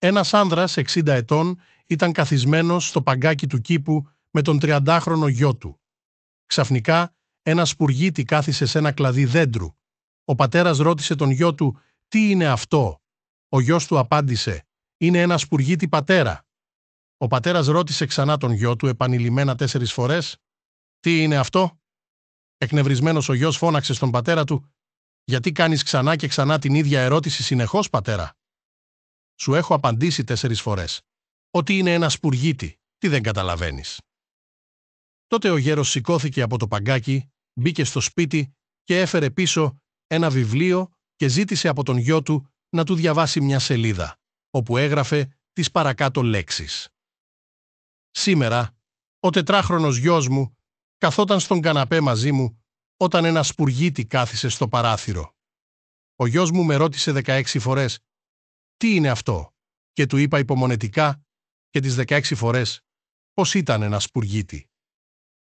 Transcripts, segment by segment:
Ένας άνδρας 60 ετών ήταν καθισμένος στο παγκάκι του κήπου με τον 30χρονο γιο του. Ξαφνικά, ένας σπουργίτη κάθισε σε ένα κλαδί δέντρου. Ο πατέρας ρώτησε τον γιο του «Τι είναι αυτό» Ο γιος του απάντησε «Είναι ένα σπουργίτη πατέρα». Ο πατέρας ρώτησε ξανά τον γιο του επανειλημμένα τέσσερις φορές «Τι είναι αυτό» Εκνευρισμένος ο γιος φώναξε στον πατέρα του «Γιατί κάνεις ξανά και ξανά την ίδια ερώτηση συνεχώς πατέρα» Σου έχω απαντήσει τέσσερις φορές. Ότι είναι ένας σπουργίτη. Τι δεν καταλαβαίνεις. Τότε ο γέρος σηκώθηκε από το παγκάκι, μπήκε στο σπίτι και έφερε πίσω ένα βιβλίο και ζήτησε από τον γιο του να του διαβάσει μια σελίδα, όπου έγραφε τις παρακάτω λέξεις. Σήμερα, ο τετράχρονος γιος μου καθόταν στον καναπέ μαζί μου όταν ένα σπουργίτη κάθισε στο παράθυρο. Ο γιος μου με ρώτησε 16 φορές τι είναι αυτό, και του είπα υπομονετικά και τις 16 φορές πώς ήταν ένας σπουργίτη.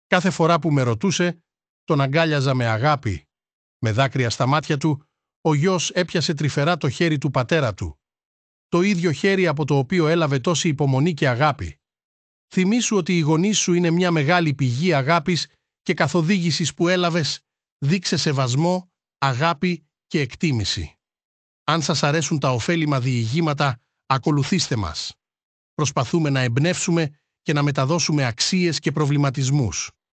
Κάθε φορά που με ρωτούσε, τον αγκάλιαζα με αγάπη. Με δάκρυα στα μάτια του, ο γιος έπιασε τρυφερά το χέρι του πατέρα του. Το ίδιο χέρι από το οποίο έλαβε τόση υπομονή και αγάπη. Θυμήσου ότι οι γονείς σου είναι μια μεγάλη πηγή αγάπης και καθοδήγησης που έλαβες, δείξε σεβασμό, αγάπη και εκτίμηση. Αν σας αρέσουν τα ωφέλιμα διηγήματα, ακολουθήστε μας. Προσπαθούμε να εμπνεύσουμε και να μεταδώσουμε αξίες και προβληματισμούς.